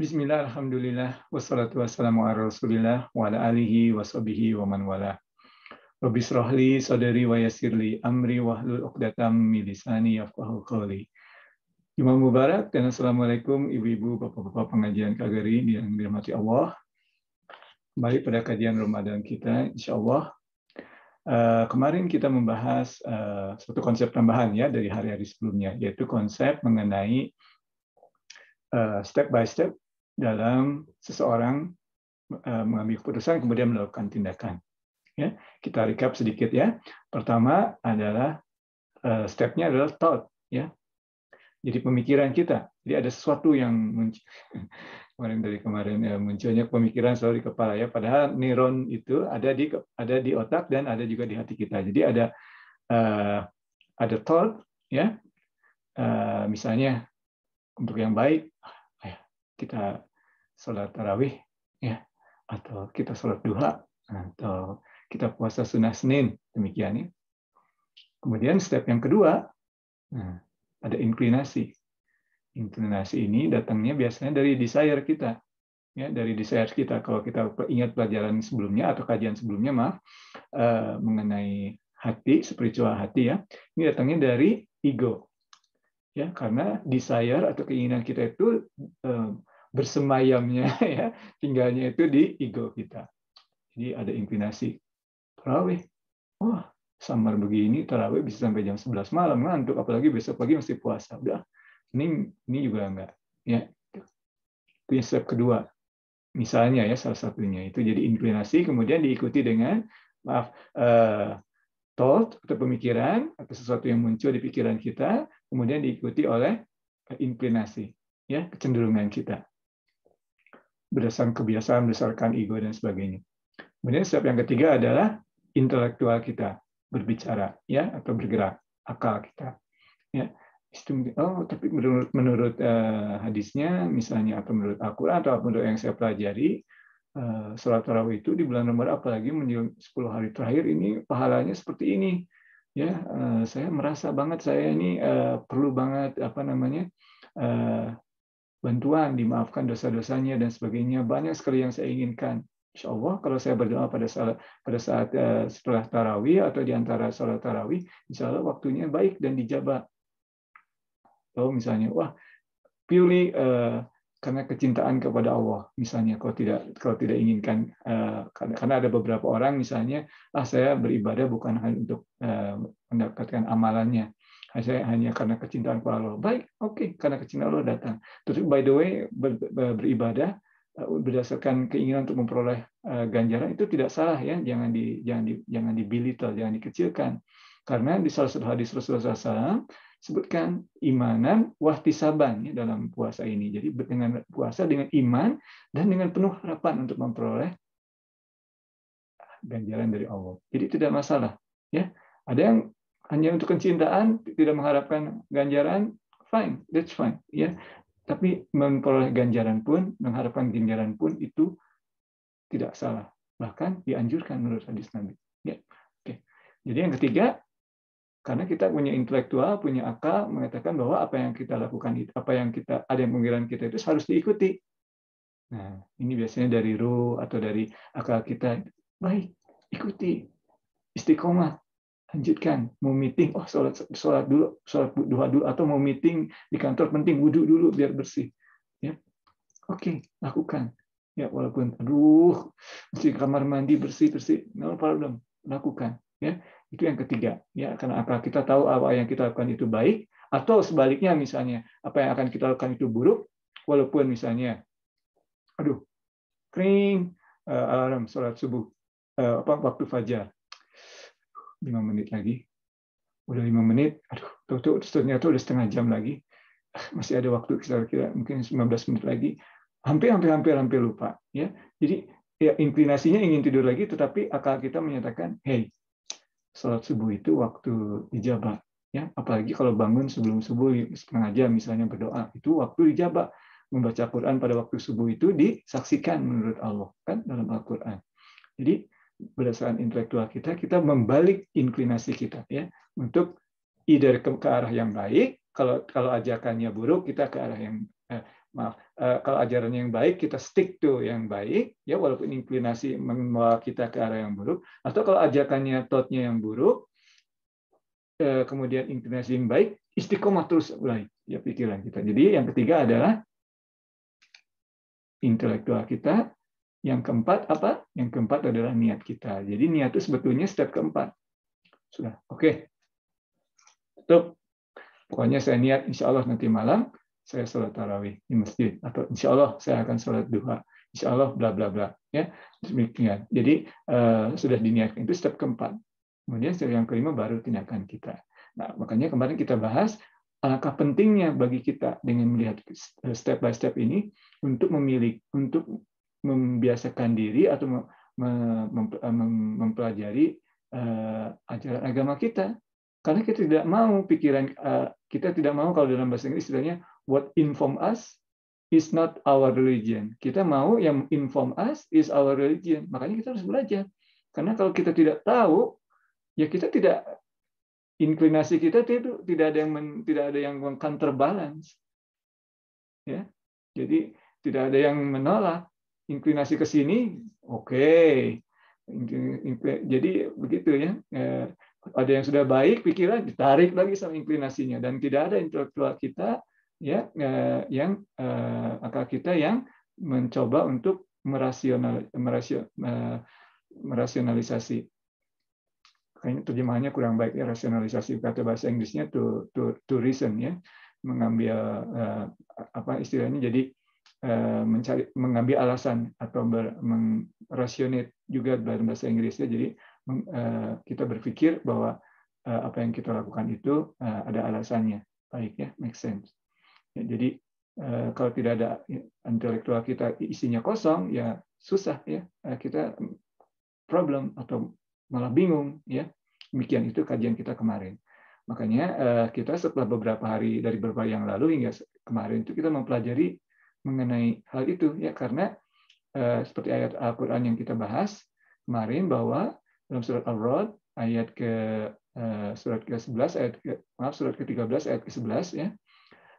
Bismillah, Alhamdulillah, wassalatu wassalamu ala rasulillah, wa ala alihi wa sahbihi wa man wala. Rabbis rohli, saudari wa yasirli amri hlul uqdatam milisani yafqahu qawli. Imam Mubarak dan Assalamualaikum Ibu-Ibu, Bapak-Bapak pengajian Kagari yang dirahmati Allah. Kembali pada kajian Ramadan kita, insya Allah. Uh, eh, kemarin kita membahas uh, satu konsep tambahan ya dari hari-hari sebelumnya, yaitu konsep mengenai uh, step by step dalam seseorang e, mengambil keputusan kemudian melakukan tindakan. Ya, kita recap sedikit ya. Pertama adalah e, stepnya adalah thought ya. Jadi pemikiran kita. Jadi ada sesuatu yang muncul. kemarin dari kemarin ya, munculnya pemikiran selalu di kepala ya. Padahal neuron itu ada di ada di otak dan ada juga di hati kita. Jadi ada uh, ada thought ya. Uh, misalnya untuk yang baik ya, kita sholat tarawih ya atau kita sholat duha atau kita puasa sunnah senin demikian ya kemudian step yang kedua nah, ada inklinasi inklinasi ini datangnya biasanya dari desire kita ya dari desire kita kalau kita ingat pelajaran sebelumnya atau kajian sebelumnya maaf eh, mengenai hati spiritual hati ya ini datangnya dari ego ya karena desire atau keinginan kita itu eh, bersemayamnya ya tinggalnya itu di ego kita jadi ada inklinasi terawih wah samar begini terawih bisa sampai jam 11 malam ngantuk apalagi besok pagi masih puasa udah ini ini juga enggak ya itu yang step kedua misalnya ya salah satunya itu jadi inklinasi kemudian diikuti dengan maaf uh, thought atau pemikiran atau sesuatu yang muncul di pikiran kita kemudian diikuti oleh eh, inklinasi ya kecenderungan kita berdasarkan kebiasaan, berdasarkan ego, dan sebagainya. Kemudian step yang ketiga adalah intelektual kita berbicara ya atau bergerak akal kita ya oh tapi menurut menurut uh, hadisnya misalnya atau menurut Al-Qur'an atau menurut yang saya pelajari uh, sholat tarawih itu di bulan Ramadan apalagi menjelang 10 hari terakhir ini pahalanya seperti ini ya uh, saya merasa banget saya ini uh, perlu banget apa namanya uh, bantuan, dimaafkan dosa-dosanya dan sebagainya. Banyak sekali yang saya inginkan. Insya Allah kalau saya berdoa pada saat pada saat eh, setelah tarawih atau di antara sholat tarawih, insya Allah waktunya baik dan dijabat. Atau misalnya, wah, pilih eh, karena kecintaan kepada Allah misalnya kalau tidak kalau tidak inginkan eh, karena, ada beberapa orang misalnya ah saya beribadah bukan hanya untuk mendapatkan amalannya hanya karena kecintaan kepada Allah. Baik, oke, okay, karena kecintaan Allah datang. Terus by the way ber, ber, beribadah uh, berdasarkan keinginan untuk memperoleh uh, ganjaran itu tidak salah ya, jangan di jangan di jangan dibilittle, jangan dikecilkan. Karena di salah satu hadis Rasulullah SAW sebutkan imanan wahtisaban ya, dalam puasa ini. Jadi dengan puasa dengan iman dan dengan penuh harapan untuk memperoleh ganjaran dari Allah. Jadi tidak masalah ya. Ada yang hanya untuk kecintaan tidak mengharapkan ganjaran fine that's fine ya tapi memperoleh ganjaran pun mengharapkan ganjaran pun itu tidak salah bahkan dianjurkan menurut hadis nabi ya oke jadi yang ketiga karena kita punya intelektual, punya akal mengatakan bahwa apa yang kita lakukan, apa yang kita ada yang pemikiran kita itu harus diikuti. Nah, ini biasanya dari ruh atau dari akal kita. Baik, ikuti istiqomah lanjutkan mau meeting oh sholat sholat dulu sholat duha dulu atau mau meeting di kantor penting wudhu dulu biar bersih ya oke okay, lakukan ya walaupun aduh mesti kamar mandi bersih bersih no problem lakukan ya itu yang ketiga ya karena apa kita tahu apa yang kita lakukan itu baik atau sebaliknya misalnya apa yang akan kita lakukan itu buruk walaupun misalnya aduh kering eh, alarm sholat subuh eh, apa waktu fajar lima menit lagi. Udah lima menit, aduh, tuh, tuh, ternyata udah setengah jam lagi. Masih ada waktu kira-kira mungkin 19 menit lagi. Hampir, hampir, hampir, hampir lupa. ya Jadi ya inklinasinya ingin tidur lagi, tetapi akal kita menyatakan, hey, sholat subuh itu waktu dijabat Ya, apalagi kalau bangun sebelum subuh setengah jam misalnya berdoa itu waktu dijabat membaca Quran pada waktu subuh itu disaksikan menurut Allah kan dalam Al-Quran. Jadi berdasarkan intelektual kita, kita membalik inklinasi kita ya untuk either ke, ke arah yang baik, kalau kalau ajakannya buruk kita ke arah yang eh, maaf, eh, kalau ajarannya yang baik kita stick to yang baik ya walaupun inklinasi membawa kita ke arah yang buruk atau kalau ajakannya totnya yang buruk eh, kemudian inklinasi yang baik istiqomah terus mulai ya pikiran kita. Jadi yang ketiga adalah intelektual kita yang keempat apa? Yang keempat adalah niat kita. Jadi niat itu sebetulnya step keempat. Sudah, oke. Okay. Tutup. Pokoknya saya niat insya Allah nanti malam saya sholat tarawih di masjid atau insya Allah saya akan sholat duha insya Allah bla bla bla ya demikian jadi uh, sudah diniatkan itu step keempat kemudian step yang kelima baru tindakan kita nah makanya kemarin kita bahas alangkah pentingnya bagi kita dengan melihat step by step ini untuk memilih untuk membiasakan diri atau eh, mempelajari eh, ajaran agama kita karena kita tidak mau pikiran eh, kita tidak mau kalau dalam bahasa Inggris istilahnya what inform us is not our religion kita mau yang inform us is our religion makanya kita harus belajar karena kalau kita tidak tahu ya kita tidak inklinasi kita tidak tidak ada yang men, tidak ada yang counterbalance, ya jadi tidak ada yang menolak Inklinasi ke sini, oke. Okay. Jadi begitu ya. Eh, ada yang sudah baik pikiran ditarik lagi sama inklinasinya dan tidak ada intelektual kita ya eh, yang eh, akal kita yang mencoba untuk merasional merasio, merasionalisasi. Kayaknya terjemahannya kurang baik ya rasionalisasi kata bahasa Inggrisnya to to, to reason ya mengambil apa istilahnya jadi Eh, mencari mengambil alasan atau merasionit juga dalam bahasa Inggrisnya jadi eh, kita berpikir bahwa eh, apa yang kita lakukan itu ada alasannya baik ya make sense ya, jadi kalau tidak ada intelektual kita isinya kosong ya susah ya kita mm, problem atau malah bingung ya demikian itu kajian kita kemarin makanya kita setelah beberapa hari dari beberapa yang lalu hingga kemarin itu kita mempelajari mengenai hal itu ya karena eh, seperti ayat Al-Qur'an yang kita bahas kemarin bahwa dalam surat Al-Rod ayat ke eh, surat ke-11 ayat ke, maaf surat ke-13 ayat ke-11 ya.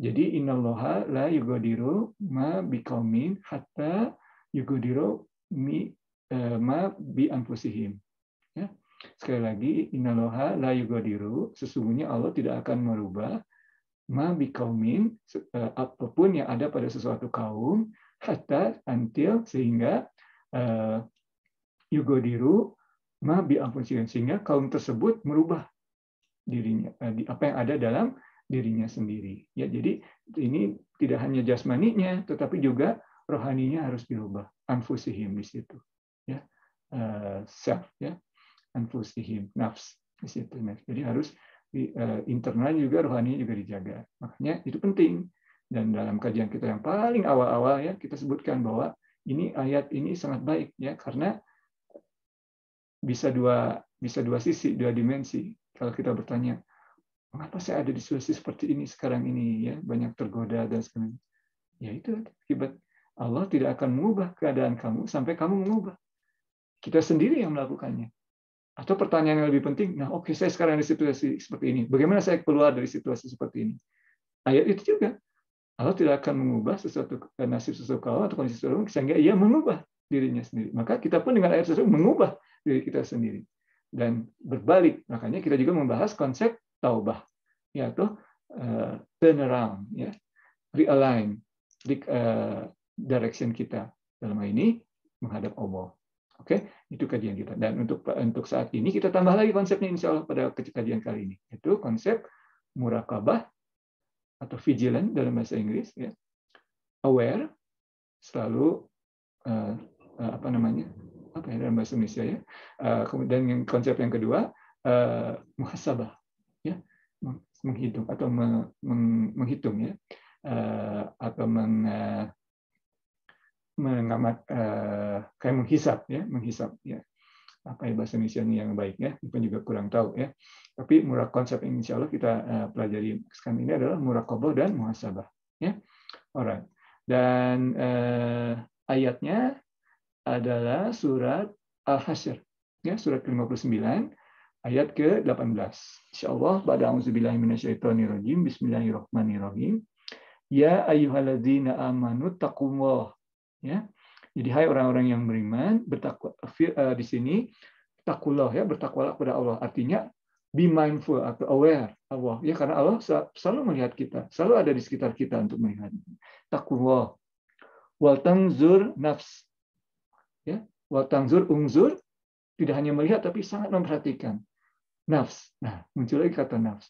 Jadi innallaha la yugadiru ma biqaumin hatta yugadiru mi eh, ma bi anfusihim. Ya. Sekali lagi innallaha la yugadiru sesungguhnya Allah tidak akan merubah ma bikaumin eh, apapun yang ada pada sesuatu kaum hatta until sehingga uh, yugodiru ma bi sehingga kaum tersebut merubah dirinya eh, di apa yang ada dalam dirinya sendiri ya jadi ini tidak hanya jasmaninya tetapi juga rohaninya harus dirubah anfusihim di situ ya uh, self ya anfusihim nafs di situ jadi harus Eh, internal juga rohani juga dijaga. Makanya itu penting. Dan dalam kajian kita yang paling awal-awal ya kita sebutkan bahwa ini ayat ini sangat baik ya karena bisa dua bisa dua sisi, dua dimensi. Kalau kita bertanya, mengapa saya ada di situasi seperti ini sekarang ini ya, banyak tergoda dan sebagainya. Ya itu akibat Allah tidak akan mengubah keadaan kamu sampai kamu mengubah. Kita sendiri yang melakukannya. Atau pertanyaan yang lebih penting, nah oke okay, saya sekarang di situasi seperti ini, bagaimana saya keluar dari situasi seperti ini? Ayat nah, itu juga, Allah tidak akan mengubah sesuatu eh, nasib sesuatu kawan atau kondisi sesuatu sehingga ia mengubah dirinya sendiri. Maka kita pun dengan ayat sesuatu mengubah diri kita sendiri dan berbalik. Makanya kita juga membahas konsep taubah, yaitu uh, turn around, ya, realign eh, direction kita dalam hal ini menghadap Allah. Oke, itu kajian kita. Dan untuk untuk saat ini kita tambah lagi konsepnya insya Allah pada kajian kali ini. Itu konsep murakabah atau vigilant dalam bahasa Inggris, ya. aware, selalu uh, uh, apa namanya apa ya dalam bahasa Indonesia ya. Uh, kemudian yang konsep yang kedua uh, muhasabah, ya menghitung atau meng, menghitung ya atau meng, mengamat uh, kayak menghisap ya menghisap ya apa ya bahasa Indonesia yang baik ya kita juga kurang tahu ya tapi murah konsep yang insya Allah kita uh, pelajari sekarang ini adalah murakoboh dan muhasabah ya right. dan uh, ayatnya adalah surat Al-Hasyr ya surat ke-59 ayat ke-18 insya Allah pada auzubillahi minasyaitonirrajim bismillahirrahmanirrahim ya ayuhaladzina amanu taqumullah ya. Jadi hai orang-orang yang beriman, bertakwa uh, di sini takulah ya, bertakwalah kepada Allah. Artinya be mindful atau aware Allah ya karena Allah selalu melihat kita, selalu ada di sekitar kita untuk melihat. Takulah. Wal tanzur nafs. Ya, wal tanzur unzur tidak hanya melihat tapi sangat memperhatikan. Nafs. Nah, muncul lagi kata nafs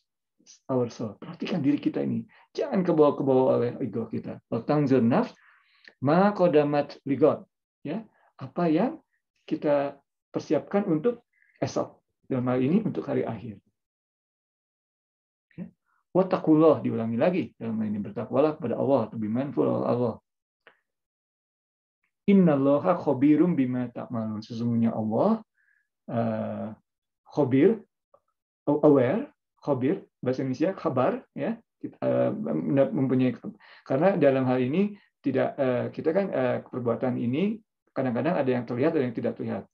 our soul. Perhatikan diri kita ini. Jangan kebawa-kebawa oleh ego kita. Tanzur nafs Ma kodamat ligon. Ya, apa yang kita persiapkan untuk esok. Dalam hal ini untuk hari akhir. Ya. Watakullah diulangi lagi dalam hal ini bertakwalah kepada Allah atau mindful of Allah. Innallaha khobirum bima ta'malun. Sesungguhnya Allah uh, eh, khobir aware, khobir bahasa Indonesia kabar ya kita uh, mempunyai karena dalam hal ini tidak eh, kita kan eh, perbuatan ini kadang-kadang ada yang terlihat ada yang tidak terlihat.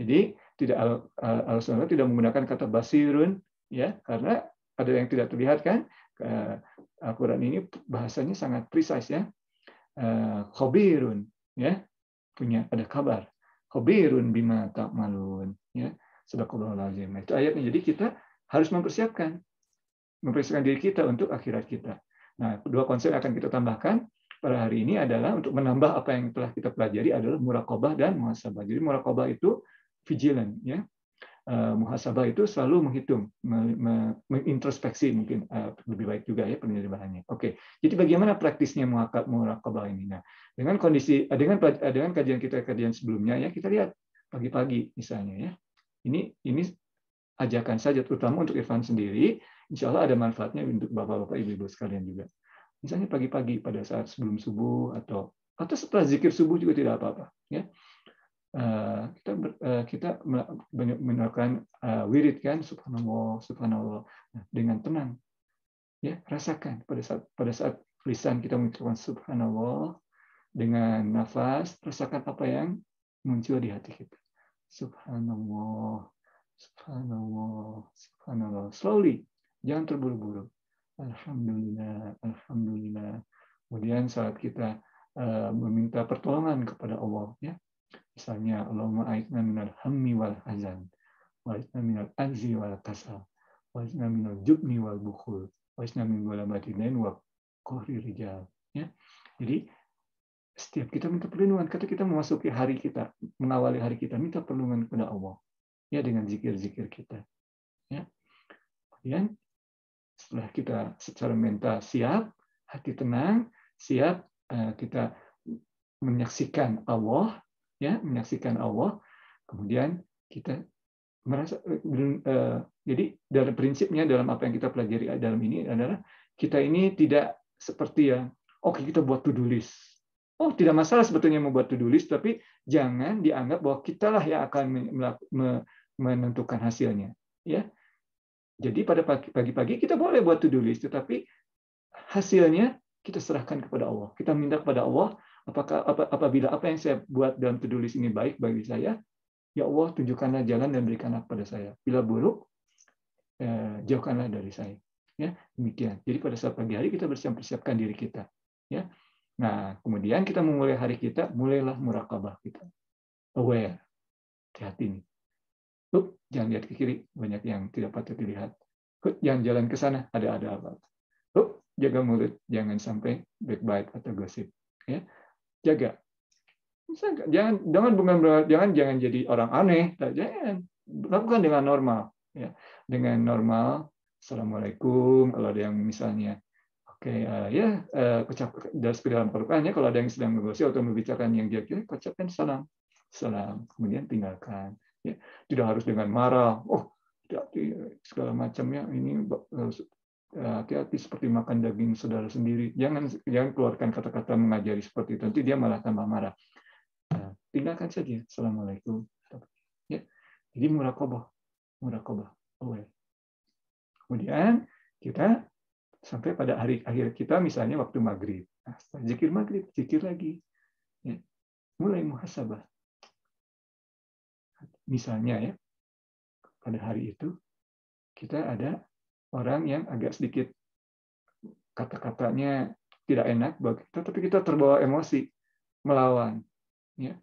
Jadi tidak al sunnah tidak menggunakan kata basirun ya karena ada yang tidak terlihat kan eh, Al-Qur'an ini bahasanya sangat precise ya. khabirun ya punya ada kabar. Khobirun bima ta'malun ya. Sadaqallahul nah, Itu ayatnya. Jadi kita harus mempersiapkan mempersiapkan diri kita untuk akhirat kita. Nah, dua konsep yang akan kita tambahkan pada hari ini adalah untuk menambah apa yang telah kita pelajari adalah murakabah dan muhasabah. Jadi murakabah itu vigilant, ya. Eh, muhasabah itu selalu menghitung, mengintrospeksi mungkin eh, lebih baik juga ya penerjemahannya. Oke, jadi bagaimana praktisnya murakabah ini? Nah, dengan kondisi eh, dengan dengan kajian kita kajian sebelumnya ya kita lihat pagi-pagi misalnya ya. Ini ini ajakan saja terutama untuk Irfan sendiri, insya Allah ada manfaatnya untuk bapak-bapak ibu-ibu sekalian juga misalnya pagi-pagi pada saat sebelum subuh atau atau setelah zikir subuh juga tidak apa-apa ya eh, kita ber, eh, kita menerapkan eh, wirid kan subhanallah subhanallah nah, dengan tenang ya rasakan pada saat pada saat lisan kita mengucapkan subhanallah dengan nafas rasakan apa yang muncul di hati kita subhanallah subhanallah subhanallah slowly jangan terburu-buru Alhamdulillah, Alhamdulillah. Kemudian saat kita eh, meminta pertolongan kepada Allah, ya, misalnya Allahumma aitna minal hammi wal hazan, wa aitna minal wal kasal, wa aitna minal jubni wal bukhul, wa aitna min gulamati dain wa kohri rijal. Ya. Jadi setiap kita minta perlindungan, kata kita memasuki hari kita, mengawali hari kita, minta perlindungan kepada Allah. Ya, dengan zikir-zikir kita. Ya. Kemudian setelah kita secara mental siap, hati tenang, siap eh, kita menyaksikan Allah, ya, menyaksikan Allah. Kemudian kita merasa eh, eh, jadi dalam prinsipnya dalam apa yang kita pelajari dalam ini adalah kita ini tidak seperti ya, oke kita buat to-do list. Oh, tidak masalah sebetulnya membuat to-do list, tapi jangan dianggap bahwa kitalah yang akan menentukan hasilnya. Ya, jadi pada pagi-pagi kita boleh buat to-do list, tetapi hasilnya kita serahkan kepada Allah. Kita minta kepada Allah, apakah apabila apa yang saya buat dalam to-do list ini baik bagi saya, ya Allah tunjukkanlah jalan dan berikanlah kepada saya. Bila buruk, eh, jauhkanlah dari saya. Ya, demikian. Jadi pada saat pagi hari kita bersiap-persiapkan diri kita. Ya. Nah, kemudian kita memulai hari kita, mulailah murakabah kita. Aware. Hati-hati nih. Hup, jangan lihat ke kiri, banyak yang tidak patut dilihat. Hup, jangan jalan ke sana, ada ada apa. Hup, jaga mulut, jangan sampai backbite atau gosip. Ya, jaga. Jangan jangan bukan jangan jangan jadi orang aneh, jangan lakukan dengan normal. Ya, dengan normal. Assalamualaikum. Kalau ada yang misalnya Oke, okay, uh, eh, ya uh, eh, dari sepeda dalam pelukannya kalau ada yang sedang menggosip atau membicarakan yang dia kira, kocakkan salam, salam, kemudian tinggalkan. Ya, tidak harus dengan marah. Oh, hati-hati segala macamnya. Ini eh, eh, hati-hati seperti makan daging saudara sendiri. Jangan jangan keluarkan kata-kata mengajari seperti itu. Nanti dia malah tambah marah. Nah, tinggalkan saja. Assalamualaikum. Ya. Jadi murakabah murakabah Aware. Kemudian kita sampai pada hari akhir kita misalnya waktu maghrib. Nah, zikir maghrib, zikir lagi. Ya. Mulai muhasabah misalnya ya pada hari itu kita ada orang yang agak sedikit kata-katanya tidak enak bagi kita, tapi kita terbawa emosi melawan, ya.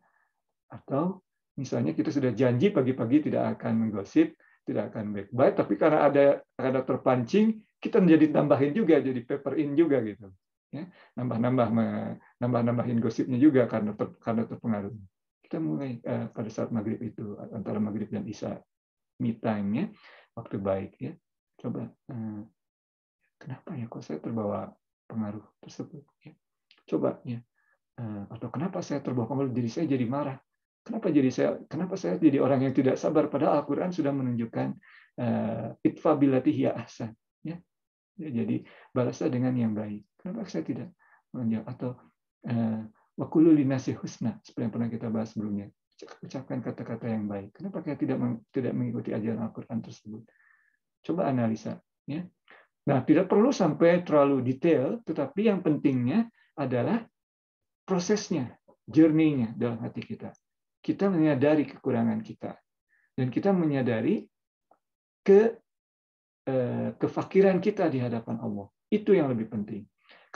Atau misalnya kita sudah janji pagi-pagi tidak akan menggosip, tidak akan backbite, tapi karena ada ada terpancing, kita menjadi tambahin juga, jadi paper in juga gitu, ya. Nambah-nambah nambah-nambahin gosipnya juga karena ter, karena terpengaruh kita mulai uh, pada saat maghrib itu antara maghrib dan isya me time ya waktu baik ya coba uh, kenapa ya kok saya terbawa pengaruh tersebut ya coba ya uh, atau kenapa saya terbawa pengaruh diri saya jadi marah kenapa jadi saya kenapa saya jadi orang yang tidak sabar padahal Al-Qur'an sudah menunjukkan uh, itfa billati hiya ahsan ya. ya jadi balaslah dengan yang baik kenapa saya tidak menjawab atau uh, Wakulu linasi husna, seperti yang pernah kita bahas sebelumnya. Ucapkan kata-kata yang baik. Kenapa kita tidak tidak mengikuti ajaran Al-Quran tersebut? Coba analisa. Ya. Nah, tidak perlu sampai terlalu detail, tetapi yang pentingnya adalah prosesnya, journey-nya dalam hati kita. Kita menyadari kekurangan kita. Dan kita menyadari ke eh, kefakiran kita di hadapan Allah. Itu yang lebih penting.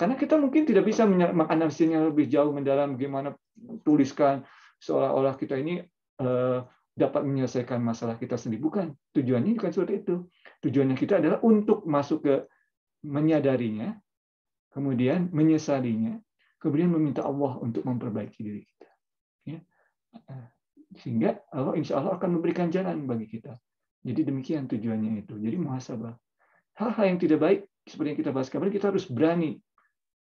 Karena kita mungkin tidak bisa menganalisisnya lebih jauh mendalam gimana tuliskan seolah-olah kita ini eh, dapat menyelesaikan masalah kita sendiri. Bukan. Tujuannya bukan seperti itu. Tujuannya kita adalah untuk masuk ke menyadarinya, kemudian menyesalinya, kemudian meminta Allah untuk memperbaiki diri kita. Ya. Eh, sehingga Allah insya Allah akan memberikan jalan bagi kita. Jadi demikian tujuannya itu. Jadi muhasabah. Hal-hal yang tidak baik, seperti yang kita bahas kemarin, kita harus berani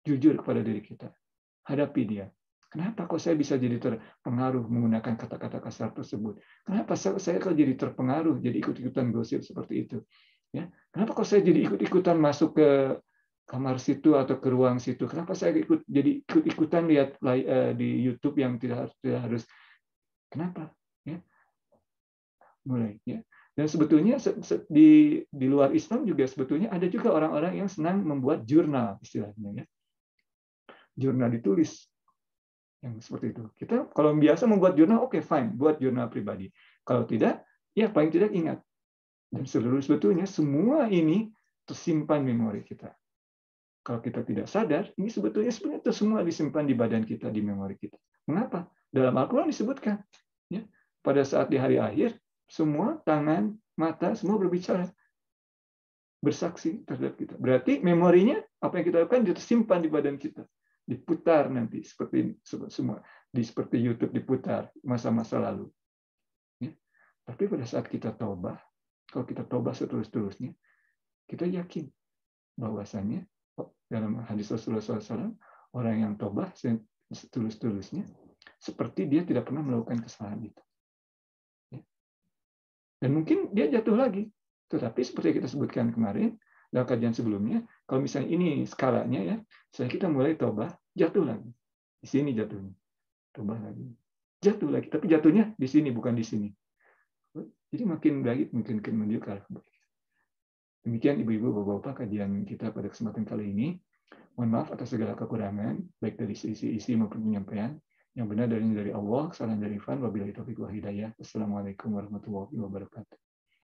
jujur kepada diri kita. Hadapi dia. Kenapa kok saya bisa jadi terpengaruh menggunakan kata-kata kasar tersebut? Kenapa saya kok jadi terpengaruh jadi ikut-ikutan gosip seperti itu? Ya, kenapa kok saya jadi ikut-ikutan masuk ke kamar situ atau ke ruang situ? Kenapa saya ikut jadi ikut-ikutan lihat eh, di YouTube yang tidak harus tidak harus? Kenapa? Ya. Mulai ya. Dan sebetulnya di di luar Islam juga sebetulnya ada juga orang-orang yang senang membuat jurnal istilahnya ya jurnal ditulis yang seperti itu. Kita kalau biasa membuat jurnal, oke okay, fine, buat jurnal pribadi. Kalau tidak, ya paling tidak ingat. Dan seluruh sebetulnya semua ini tersimpan memori kita. Kalau kita tidak sadar, ini sebetulnya sebenarnya itu semua disimpan di badan kita, di memori kita. Mengapa? Dalam Al-Quran disebutkan, ya, pada saat di hari akhir, semua tangan, mata, semua berbicara, bersaksi terhadap kita. Berarti memorinya apa yang kita lakukan tersimpan di badan kita diputar nanti seperti semua di seperti YouTube diputar masa-masa lalu. Ya. Tapi pada saat kita tobah, kalau kita tobah seterus-terusnya, kita yakin bahwasanya oh, dalam hadis Rasulullah SAW orang yang tobah seterus-terusnya seperti dia tidak pernah melakukan kesalahan itu. Ya. Dan mungkin dia jatuh lagi, tetapi seperti kita sebutkan kemarin, dalam kajian sebelumnya, kalau misalnya ini skalanya ya, saya kita mulai tobah, jatuh lagi. Di sini jatuhnya. Tobah lagi. Jatuh lagi, tapi jatuhnya di sini, bukan di sini. Jadi makin baik, mungkin makin menuju ke arah Demikian ibu-ibu, bapak-bapak kajian kita pada kesempatan kali ini. Mohon maaf atas segala kekurangan, baik dari sisi isi maupun penyampaian. Yang benar dari dari Allah, kesalahan dari Ivan, wabillahi taufiq wa hidayah. Assalamualaikum warahmatullahi wabarakatuh.